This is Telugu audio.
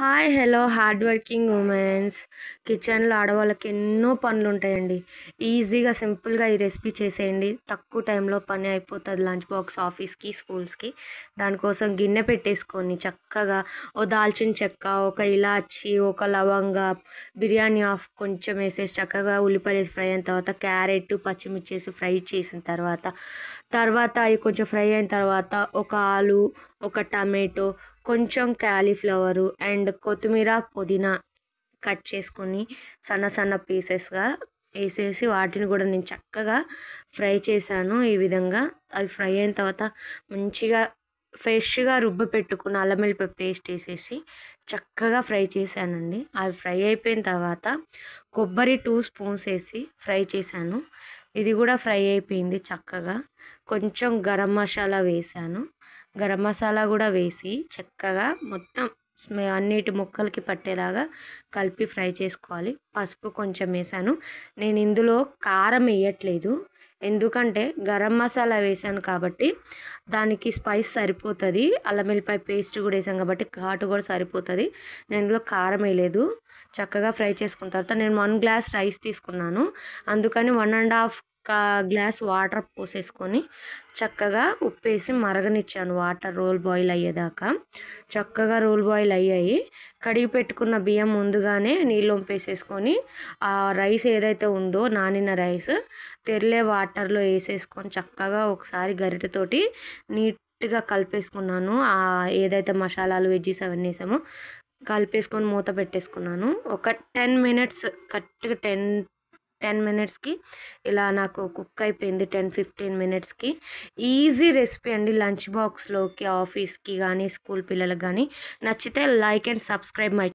hi hello hard working women's కిచెన్లో ఆడవాళ్ళకి ఎన్నో పనులు ఉంటాయండి ఈజీగా సింపుల్గా ఈ రెసిపీ చేసేయండి తక్కువ టైంలో పని అయిపోతుంది లంచ్ బాక్స్ ఆఫీస్కి స్కూల్స్కి దానికోసం గిన్నె పెట్టేసుకొని చక్కగా ఓ దాల్చిన చెక్క ఒక ఇలాచి ఒక లవంగా బిర్యానీ ఆఫ్ కొంచెం వేసేసి చక్కగా ఉల్లిపాయలు ఫ్రై అయిన తర్వాత క్యారెట్ పచ్చిమిర్చి వేసి ఫ్రై చేసిన తర్వాత తర్వాత అవి కొంచెం ఫ్రై అయిన తర్వాత ఒక ఆలు ఒక టమాటో కొంచెం క్యాలీఫ్లవరు అండ్ కొత్తిమీర పుదీనా కట్ చేసుకొని సన్న సన్న పీసెస్గా వేసేసి వాటిని కూడా నేను చక్కగా ఫ్రై చేశాను ఈ విధంగా అవి ఫ్రై అయిన తర్వాత మంచిగా ఫ్రెష్గా రుబ్బు పెట్టుకున్న అల్లం పేస్ట్ వేసేసి చక్కగా ఫ్రై చేశానండి అవి ఫ్రై అయిపోయిన తర్వాత కొబ్బరి టూ స్పూన్స్ వేసి ఫ్రై చేశాను ఇది కూడా ఫ్రై అయిపోయింది చక్కగా కొంచెం గరం మసాలా వేశాను గరం మసాలా కూడా వేసి చక్కగా మొత్తం అన్నిటి ముక్కలకి పట్టేలాగా కలిపి ఫ్రై చేసుకోవాలి పసుపు కొంచెం వేసాను నేను ఇందులో కారం వేయట్లేదు ఎందుకంటే గరం మసాలా వేసాను కాబట్టి దానికి స్పైస్ సరిపోతుంది అల్లం వెల్లిపాయ పేస్ట్ కూడా వేసాను కాబట్టి ఘాటు కూడా సరిపోతుంది నేను ఇందులో కారం వేయలేదు చక్కగా ఫ్రై చేసుకున్న తర్వాత నేను వన్ గ్లాస్ రైస్ తీసుకున్నాను అందుకని వన్ అండ్ హాఫ్ ఒక గ్లాస్ వాటర్ పోసేసుకొని చక్కగా ఉప్పేసి మరగనిచ్చాను వాటర్ రోల్ బాయిల్ అయ్యేదాకా చక్కగా రోల్ బాయిల్ అయ్యాయి కడిగి పెట్టుకున్న బియ్యం ముందుగానే నీళ్ళు ఉంపేసేసుకొని ఆ రైస్ ఏదైతే ఉందో నానిన రైస్ తెరలే వాటర్లో వేసేసుకొని చక్కగా ఒకసారి గరిటెతోటి నీట్గా కలిపేసుకున్నాను ఆ ఏదైతే మసాలాలు వెజ్జీస్ అవన్నీ వేసామో కలిపేసుకొని మూత పెట్టేసుకున్నాను ఒక టెన్ మినిట్స్ కరెక్ట్గా టెన్ టెన్ మినిట్స్కి ఇలా నాకు కుక్ అయిపోయింది టెన్ ఫిఫ్టీన్ మినిట్స్కి ఈజీ రెసిపీ అండి లంచ్ బాక్స్లోకి ఆఫీస్కి కానీ స్కూల్ పిల్లలకు కానీ నచ్చితే లైక్ అండ్ సబ్స్క్రైబ్ మై